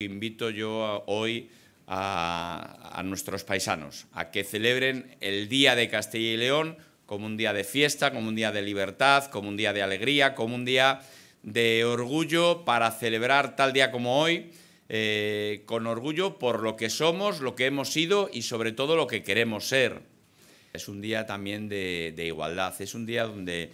invito yo hoy a, nuestros paisanos a que celebren el Día de Castilla y León como un día de fiesta, como un día de libertad, como un día de alegría, como un día de orgullo para celebrar tal día como hoy, eh, con orgullo por lo que somos, lo que hemos sido y sobre todo lo que queremos ser. Es un día también de igualdad, es un día donde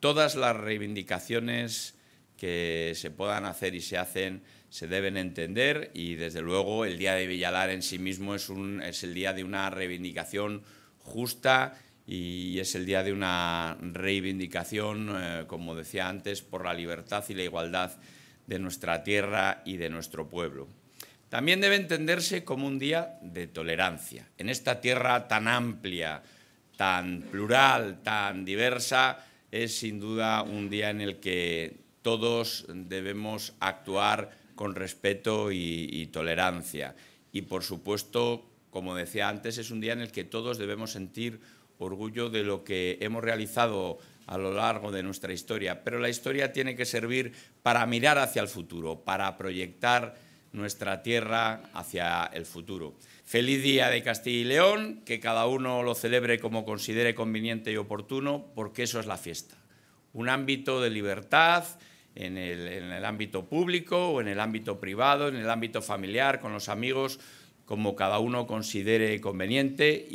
todas las reivindicaciones que se puedan hacer y se hacen se deben entender y desde luego el Día de Villalar en sí mismo es, un, es el día de una reivindicación justa y es el día de una reivindicación, eh, como decía antes, por la libertad y la igualdad de nuestra tierra y de nuestro pueblo. También debe entenderse como un día de tolerancia. En esta tierra tan amplia, tan plural, tan diversa, es sin duda un día en el que todos debemos actuar con respeto y, tolerancia. Y, por supuesto, como decía antes, es un día en el que todos debemos sentir orgullo de lo que hemos realizado a lo largo de nuestra historia, pero la historia tiene que servir para mirar hacia el futuro, para proyectar nuestra tierra hacia el futuro. Feliz día de Castilla y León, que cada uno lo celebre como considere conveniente y oportuno, porque eso es la fiesta. Un ámbito de libertad, en el, ámbito público o en el ámbito privado, en el ámbito familiar, con los amigos, como cada uno considere conveniente.